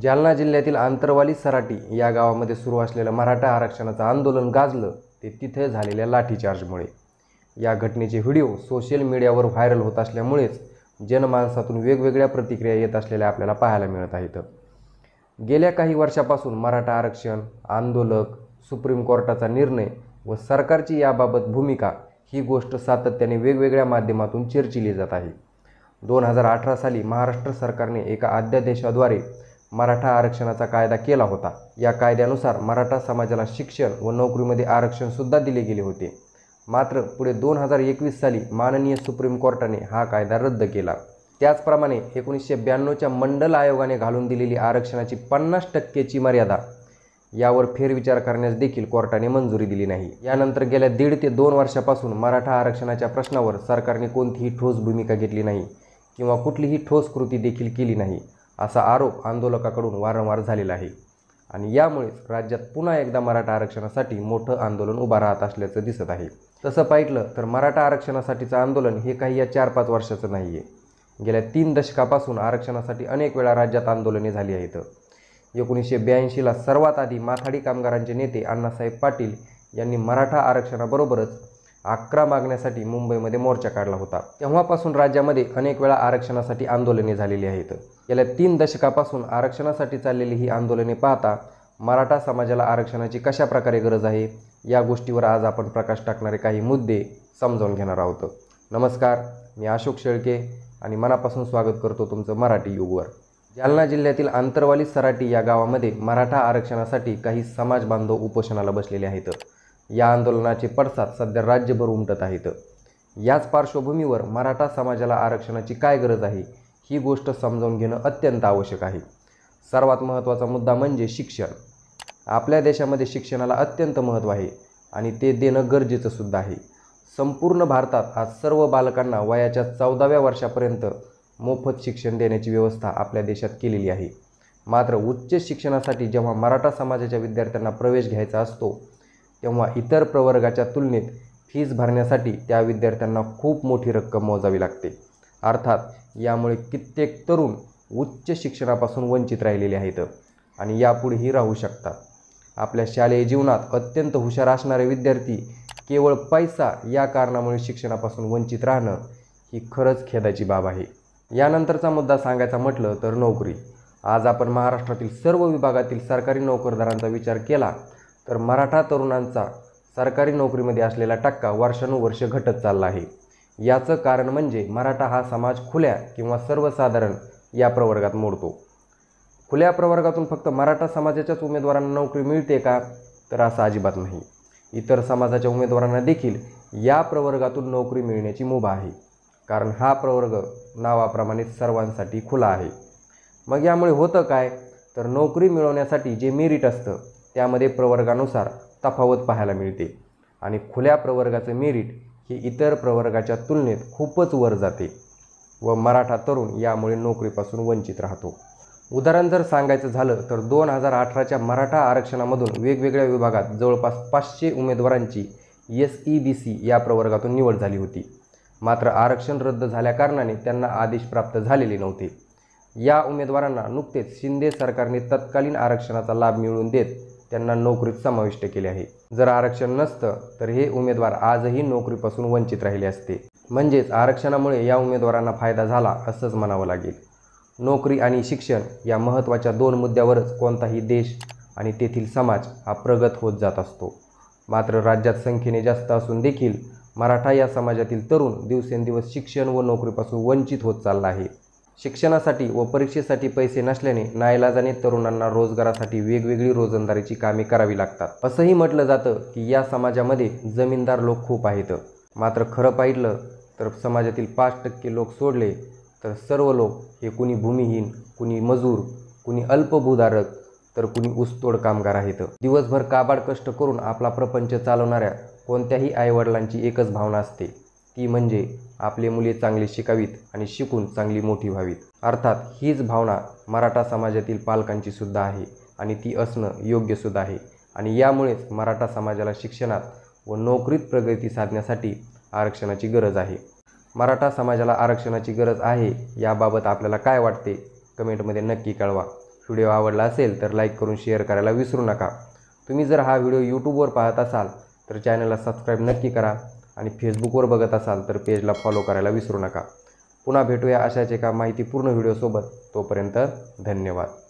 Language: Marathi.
जालना जिल्ह्यातील आंतरवाली सराटी या गावामध्ये सुरू असलेलं मराठा आरक्षणाचं आंदोलन गाजलं ते तिथे झालेल्या लाठीचार्जमुळे या घटनेचे व्हिडिओ सोशल मीडियावर व्हायरल होत असल्यामुळेच जनमानसातून वेगवेगळ्या प्रतिक्रिया येत असलेल्या आपल्याला पाहायला मिळत आहेत गेल्या काही वर्षापासून मराठा आरक्षण आंदोलक सुप्रीम कोर्टाचा निर्णय व सरकारची याबाबत भूमिका ही गोष्ट सातत्याने वेगवेगळ्या माध्यमातून चर्चिली जात आहे दोन हजार अठरा साली महाराष्ट्र सरकारने एका अध्यादेशाद्वारे मराठा आरक्षणाचा कायदा केला होता या कायद्यानुसार मराठा समाजाला शिक्षण व नोकरीमध्ये आरक्षणसुद्धा दिले गेले होते मात्र पुढे दोन हजार एकवीस साली माननीय सुप्रीम कोर्टाने हा कायदा रद्द केला त्याचप्रमाणे एकोणीसशे ब्याण्णवच्या मंडल आयोगाने घालून दिलेली आरक्षणाची पन्नास टक्केची मर्यादा यावर फेरविचार करण्यास देखील कोर्टाने मंजुरी दिली नाही यानंतर गेल्या दीड ते दोन वर्षापासून मराठा आरक्षणाच्या प्रश्नावर सरकारने कोणतीही ठोस भूमिका घेतली नाही किंवा कुठलीही ठोस कृती देखील केली नाही असा आरोप आंदोलकाकडून वारंवार झालेला आहे आणि यामुळेच राज्यात पुन्हा एकदा मराठा आरक्षणासाठी मोठं आंदोलन उभं राहत असल्याचं दिसत आहे तसं पाहिलं तर मराठा आरक्षणासाठीचं आंदोलन हे काही या चार पाच वर्षाचं नाही आहे गेल्या तीन दशकापासून आरक्षणासाठी अनेक वेळा राज्यात आंदोलने झाली आहेत एकोणीसशे ब्याऐंशीला सर्वात आधी माथाडी कामगारांचे नेते अण्णासाहेब पाटील यांनी मराठा आरक्षणाबरोबरच अकरा मागण्यासाठी मुंबईमध्ये मोर्चा काढला होता तेव्हापासून राज्यामध्ये अनेक वेळा आरक्षणासाठी आंदोलने झालेली आहेत गेल्या तीन दशकापासून आरक्षणासाठी चाललेली ही आंदोलने पाहता मराठा समाजाला आरक्षणाची कशा प्रकारे गरज आहे या गोष्टीवर आज आपण प्रकाश टाकणारे काही मुद्दे समजावून घेणार आहोत नमस्कार मी अशोक शेळके आणि मनापासून स्वागत करतो तुमचं मराठी युगवर जालना जिल्ह्यातील आंतरवाली सराटी या गावामध्ये मराठा आरक्षणासाठी काही समाज बांधव उपोषणाला बसलेले आहेत या आंदोलनाचे पडसाद सध्या राज्यभर उमटत आहेत याच पार्श्वभूमीवर मराठा समाजाला आरक्षणाची काय गरज आहे ही गोष्ट समजावून घेणं अत्यंत आवश्यक आहे सर्वात महत्त्वाचा मुद्दा म्हणजे शिक्षण आपल्या देशामध्ये शिक्षणाला अत्यंत महत्त्व आहे आणि ते देणं गरजेचं सुद्धा आहे संपूर्ण भारतात आज सर्व बालकांना वयाच्या चौदाव्या वर्षापर्यंत मोफत शिक्षण देण्याची व्यवस्था आपल्या देशात केलेली आहे मात्र उच्च शिक्षणासाठी जेव्हा मराठा समाजाच्या विद्यार्थ्यांना प्रवेश घ्यायचा असतो तेव्हा इतर प्रवर्गाच्या तुलनेत फीज भरण्यासाठी त्या विद्यार्थ्यांना खूप मोठी रक्कम मोजावी लागते अर्थात यामुळे कित्येक तरुण उच्च शिक्षणापासून वंचित राहिलेले आहेत आणि यापुढेही राहू शकतात आपल्या शालेय जीवनात अत्यंत हुशार असणारे विद्यार्थी केवळ पैसा या कारणामुळे शिक्षणापासून वंचित राहणं ही खरंच खेदाची बाब आहे यानंतरचा मुद्दा सांगायचा म्हटलं तर नोकरी आज आपण महाराष्ट्रातील सर्व विभागातील सरकारी नोकरदारांचा विचार केला तर मराठा तरुणांचा सरकारी नोकरीमध्ये असलेला टक्का वर्षानुवर्ष घटत चालला आहे याचं कारण म्हणजे मराठा हा समाज खुल्या किंवा सर्वसाधारण या प्रवर्गात मोडतो खुल्या प्रवर्गातून फक्त मराठा समाजाच्याच उमेदवारांना नोकरी मिळते का तर असं अजिबात नाही इतर समाजाच्या उमेदवारांना देखील या प्रवर्गातून नोकरी मिळण्याची मुभा आहे कारण हा प्रवर्ग नावाप्रमाणे सर्वांसाठी खुला आहे मग यामुळे होतं काय तर नोकरी मिळवण्यासाठी जे मेरिट असतं त्यामध्ये प्रवर्गानुसार तफावत पाहायला मिळते आणि खुल्या प्रवर्गाचं मेरिट हे इतर प्रवर्गाच्या तुलनेत खूपच वर जाते व मराठा तरुण यामुळे नोकरीपासून वंचित राहतो उदाहरण जर सांगायचं झालं तर दोन हजार अठराच्या मराठा आरक्षणामधून वेगवेगळ्या विभागात जवळपास पाचशे उमेदवारांची एस ई बी सी या प्रवर्गातून निवड झाली होती मात्र आरक्षण रद्द झाल्याकारणाने त्यांना आदेश प्राप्त झालेले नव्हते या उमेदवारांना नुकतेच शिंदे सरकारने तत्कालीन आरक्षणाचा लाभ मिळवून देत त्यांना नोकरीत समाविष्ट केले आहे जर आरक्षण नसतं तर हे उमेदवार आजही नोकरीपासून वंचित राहिले असते म्हणजेच आरक्षणामुळे या उमेदवारांना फायदा झाला असंच म्हणावं लागेल नोकरी आणि शिक्षण या महत्त्वाच्या दोन मुद्द्यावरच कोणताही देश आणि तेथील समाज हा प्रगत होत जात असतो मात्र राज्यात संख्येने जास्त असून देखील मराठा या समाजातील तरुण दिवसेंदिवस शिक्षण व नोकरीपासून वंचित होत चालला आहे शिक्षणासाठी व परीक्षेसाठी पैसे नसल्याने नाईलाजाने तरुणांना रोजगारासाठी वेगवेगळी रोजंदारीची कामे करावी लागतात असंही म्हटलं जातं की या समाजामध्ये जमीनदार लोक खूप आहेत मात्र खरं पाहिलं तर समाजातील पाच टक्के लोक सोडले तर सर्व लोक हे कुणी भूमिहीन कुणी मजूर कुणी अल्पभूधारक तर कुणी ऊसतोड कामगार आहेत दिवसभर काबाड कष्ट करून आपला प्रपंच चालवणाऱ्या कोणत्याही आईवडिलांची एकच भावना असते ती म्हणजे आपले मुले चांगले शिकावीत आणि शिकून चांगली मोठी व्हावीत अर्थात हीच भावना मराठा समाजातील पालकांची सुद्धा आहे आणि ती असणं योग्यसुद्धा आहे आणि यामुळेच मराठा समाजाला शिक्षणात व नोकरीत प्रगती साधण्यासाठी आरक्षणाची गरज आहे मराठा समाजाला आरक्षणाची गरज आहे याबाबत आपल्याला काय वाटते कमेंटमध्ये नक्की कळवा व्हिडिओ आवडला असेल तर लाईक करून शेअर करायला विसरू नका तुम्ही जर हा व्हिडिओ यूट्यूबवर पाहत असाल तर चॅनलला सबस्क्राईब नक्की करा आणि फेसबुकवर बघत असाल तर पेजला फॉलो करायला विसरू नका पुन्हा भेटूया अशाच एका माहितीपूर्ण व्हिडिओसोबत तोपर्यंत धन्यवाद